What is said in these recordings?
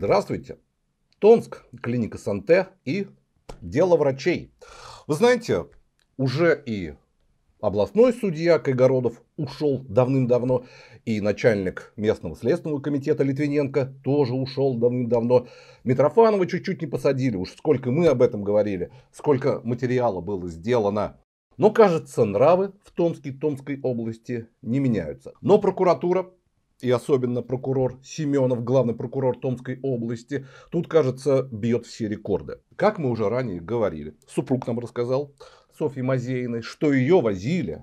Здравствуйте. Томск, клиника Санте и дело врачей. Вы знаете, уже и областной судья Кайгородов ушел давным-давно, и начальник местного следственного комитета Литвиненко тоже ушел давным-давно. Митрофанова чуть-чуть не посадили, уж сколько мы об этом говорили, сколько материала было сделано. Но, кажется, нравы в Томске Томской области не меняются. Но прокуратура и особенно прокурор Семенов, главный прокурор Томской области, тут, кажется, бьет все рекорды. Как мы уже ранее говорили, супруг нам рассказал, Софьи Мазеиной, что ее возили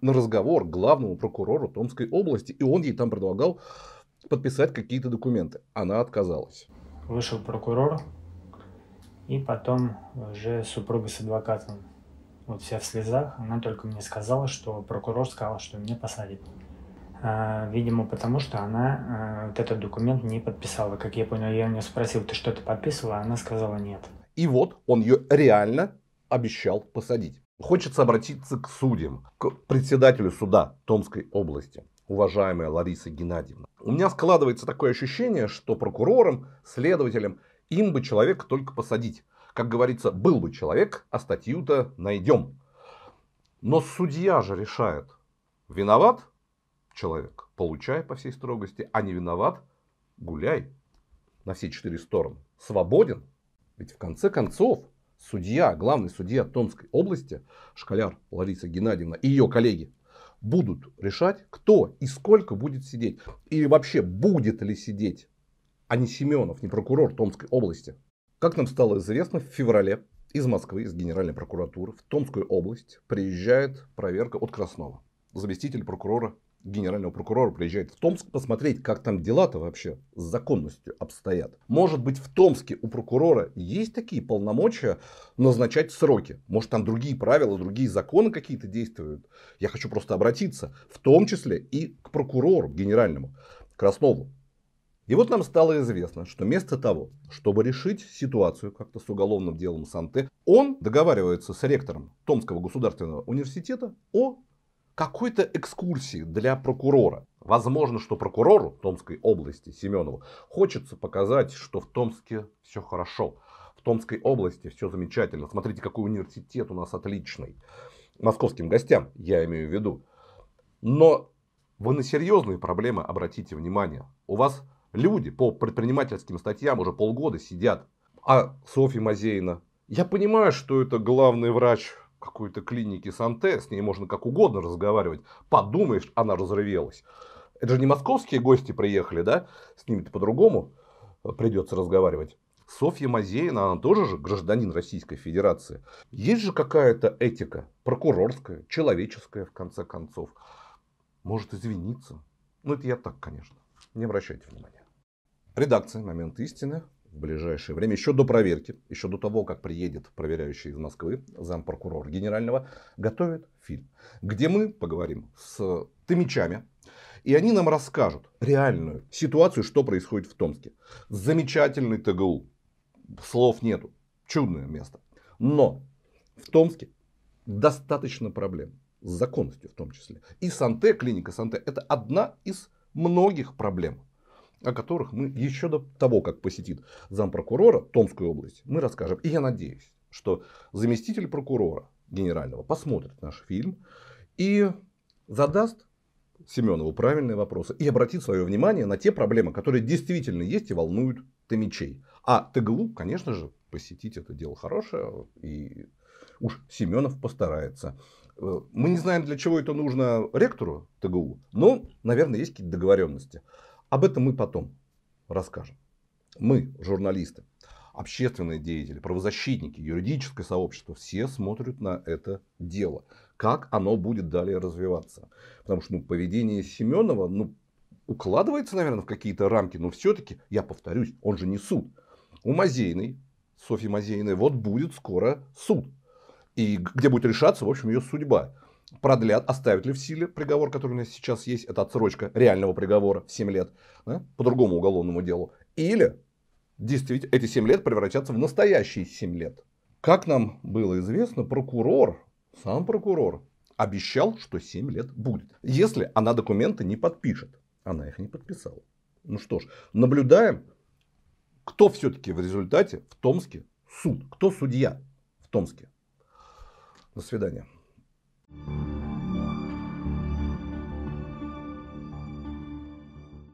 на разговор к главному прокурору Томской области, и он ей там предлагал подписать какие-то документы. Она отказалась. Вышел прокурор, и потом уже супруга с адвокатом. Вот вся в слезах, она только мне сказала, что прокурор сказал, что меня посадит. А, видимо, потому что она а, вот этот документ не подписала. Как я понял, я у нее спросил, ты что-то подписывала? Она сказала нет. И вот он ее реально обещал посадить. Хочется обратиться к судьям, к председателю суда Томской области, уважаемая Лариса Геннадьевна. У меня складывается такое ощущение, что прокурором, следователем им бы человек только посадить. Как говорится, был бы человек, а статью-то найдем. Но судья же решает, виноват человек. Получай по всей строгости, а не виноват – гуляй на все четыре стороны. Свободен, ведь в конце концов судья, главный судья Томской области, Шкаляр Лариса Геннадьевна и ее коллеги, будут решать, кто и сколько будет сидеть. Или вообще будет ли сидеть, а не Семенов, не прокурор Томской области. Как нам стало известно, в феврале из Москвы, из Генеральной прокуратуры в Томскую область приезжает проверка от Краснова, заместитель прокурора генерального прокурора приезжает в Томск посмотреть, как там дела-то вообще с законностью обстоят. Может быть, в Томске у прокурора есть такие полномочия назначать сроки. Может, там другие правила, другие законы какие-то действуют. Я хочу просто обратиться, в том числе и к прокурору генеральному Краснову. И вот нам стало известно, что вместо того, чтобы решить ситуацию как-то с уголовным делом Санте, он договаривается с ректором Томского государственного университета о какой-то экскурсии для прокурора. Возможно, что прокурору Томской области Семенову хочется показать, что в Томске все хорошо. В Томской области все замечательно. Смотрите, какой университет у нас отличный. Московским гостям, я имею в виду. Но вы на серьезные проблемы обратите внимание. У вас люди по предпринимательским статьям уже полгода сидят. А Софья Мазеина? Я понимаю, что это главный врач какой-то клинике Санте, с ней можно как угодно разговаривать. Подумаешь, она разрывелась. Это же не московские гости приехали, да? С ними-то по-другому э, придется разговаривать. Софья Мазеина, она тоже же гражданин Российской Федерации. Есть же какая-то этика, прокурорская, человеческая, в конце концов. Может извиниться. Ну, это я так, конечно. Не обращайте внимания. Редакция «Момент истины» в ближайшее время, еще до проверки, еще до того, как приедет проверяющий из Москвы, зампрокурор генерального, готовит фильм, где мы поговорим с томичами, и они нам расскажут реальную ситуацию, что происходит в Томске. Замечательный ТГУ, слов нету, чудное место. Но в Томске достаточно проблем, с законностью в том числе. И Санте, клиника Санте, это одна из многих проблем, о которых мы еще до того, как посетит зампрокурора Томской области, мы расскажем. И я надеюсь, что заместитель прокурора генерального посмотрит наш фильм и задаст Семенову правильные вопросы и обратит свое внимание на те проблемы, которые действительно есть и волнуют Томичей. А ТГЛУ, конечно же, посетить это дело хорошее, и уж Семенов постарается. Э, мы не знаем, для чего это нужно ректору ТГУ, но, наверное, есть какие-то договоренности. Об этом мы потом расскажем. Мы, журналисты, общественные деятели, правозащитники, юридическое сообщество, все смотрят на это дело. Как оно будет далее развиваться. Потому что ну, поведение Семенова ну, укладывается, наверное, в какие-то рамки, но все-таки, я повторюсь, он же не суд. У Мазейной, Софьи Мазейной, вот будет скоро суд. И где будет решаться, в общем, ее судьба продлят, оставят ли в силе приговор, который у нас сейчас есть, это отсрочка реального приговора в 7 лет, да, по другому уголовному делу, или действительно эти 7 лет превратятся в настоящие 7 лет. Как нам было известно, прокурор, сам прокурор, обещал, что 7 лет будет, если она документы не подпишет. Она их не подписала. Ну что ж, наблюдаем, кто все-таки в результате в Томске суд, кто судья в Томске. До свидания. Thank you.